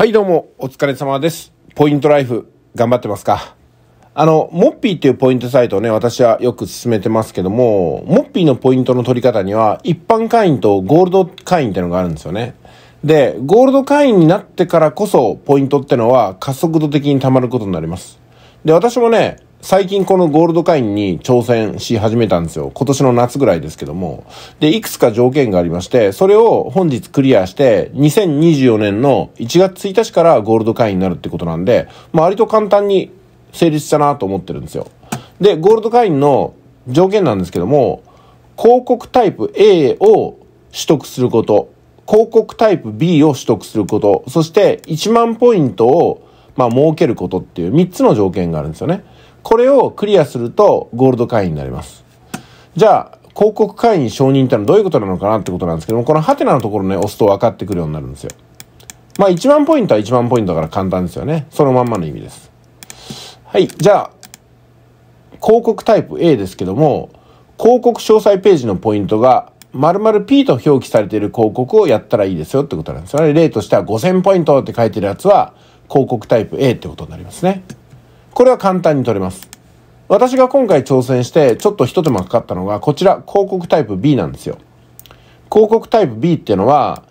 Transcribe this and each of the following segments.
はいどうも、お疲れ様です。ポイントライフ、頑張ってますかあの、モッピーっていうポイントサイトをね、私はよく進めてますけども、モッピーのポイントの取り方には、一般会員とゴールド会員っていうのがあるんですよね。で、ゴールド会員になってからこそ、ポイントってのは加速度的に貯まることになります。で、私もね、最近このゴールド会員に挑戦し始めたんですよ。今年の夏ぐらいですけども。で、いくつか条件がありまして、それを本日クリアして、2024年の1月1日からゴールド会員になるってことなんで、まあ、割と簡単に成立したなと思ってるんですよ。で、ゴールド会員の条件なんですけども、広告タイプ A を取得すること、広告タイプ B を取得すること、そして1万ポイントを、まあ、設けることっていう3つの条件があるんですよね。これをクリアするとゴールド会員になります。じゃあ、広告会員承認ってのはどういうことなのかなってことなんですけども、このハテナのところね、押すと分かってくるようになるんですよ。まあ1万ポイントは1万ポイントだから簡単ですよね。そのまんまの意味です。はい、じゃあ、広告タイプ A ですけども、広告詳細ページのポイントが〇〇 P と表記されている広告をやったらいいですよってことなんですよね。例としては5000ポイントって書いてるやつは広告タイプ A ってことになりますね。これは簡単に取れます。私が今回挑戦してちょっと一手間かかったのがこちら広告タイプ B なんですよ。広告タイプ B っていうのは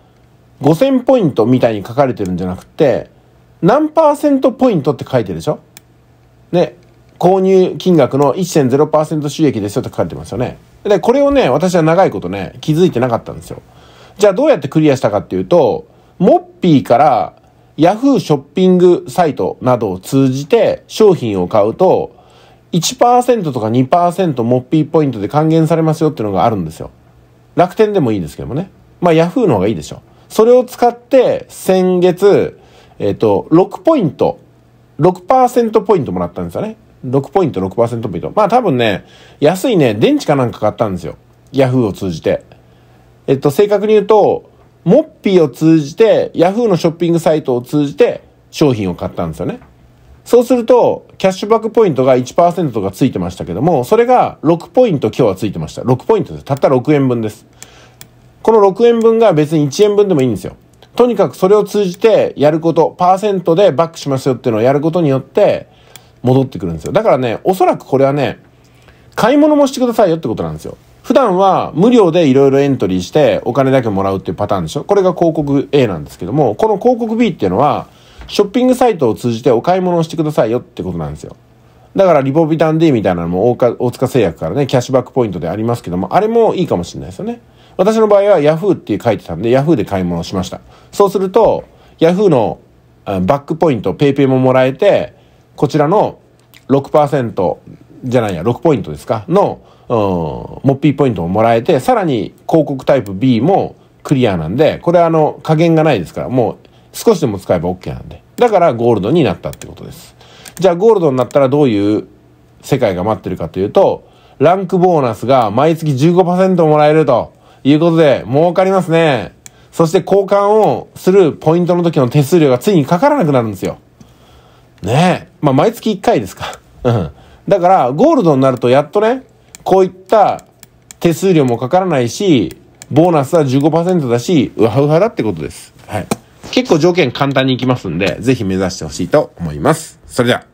5000ポイントみたいに書かれてるんじゃなくて何パーセントポイントって書いてるでしょね、購入金額の1.0%収益ですよって書かれてますよね。で、これをね、私は長いことね、気づいてなかったんですよ。じゃあどうやってクリアしたかっていうと、モッピーからヤフーショッピングサイトなどを通じて商品を買うと、1%とか2%モッピーポイントで還元されますよっていうのがあるんですよ。楽天でもいいですけどもね。まあヤフーの方がいいでしょ。それを使って先月、えっ、ー、と、6ポイント、6%ポイントもらったんですよね。6ポイント、6%ポイント。まあ多分ね、安いね、電池かなんか買ったんですよ。ヤフーを通じて。えっと、正確に言うと、モッピーを通じて、yahoo のショッピングサイトを通じて商品を買ったんですよね。そうすると、キャッシュバックポイントが1%とかついてましたけども、それが6ポイント今日はついてました。6ポイントです。たった6円分です。この6円分が別に1円分でもいいんですよ。とにかくそれを通じてやること、パーセントでバックしますよっていうのをやることによって、戻ってくるんですよ。だからね、おそらくこれはね、買い物もしてくださいよってことなんですよ。普段は無料でいろいろエントリーしてお金だけもらうっていうパターンでしょこれが広告 A なんですけども、この広告 B っていうのは、ショッピングサイトを通じてお買い物をしてくださいよってことなんですよ。だからリポビタン D みたいなのも大塚製薬からね、キャッシュバックポイントでありますけども、あれもいいかもしれないですよね。私の場合は Yahoo って書いてたんで、Yahoo で買い物をしました。そうすると、Yahoo のバックポイント、PayPay ももらえて、こちらの6%、じゃないや、6ポイントですかの、うん、モッピーポイントをもらえて、さらに広告タイプ B もクリアなんで、これあの、加減がないですから、もう少しでも使えば OK なんで。だからゴールドになったってことです。じゃあゴールドになったらどういう世界が待ってるかというと、ランクボーナスが毎月15%もらえるということで、儲かりますね。そして交換をするポイントの時の手数料がついにかからなくなるんですよ。ねえ。まあ、毎月1回ですか。うん。だから、ゴールドになるとやっとね、こういった手数料もかからないし、ボーナスは15%だし、ウハウハだってことです。はい。結構条件簡単にいきますんで、ぜひ目指してほしいと思います。それでは。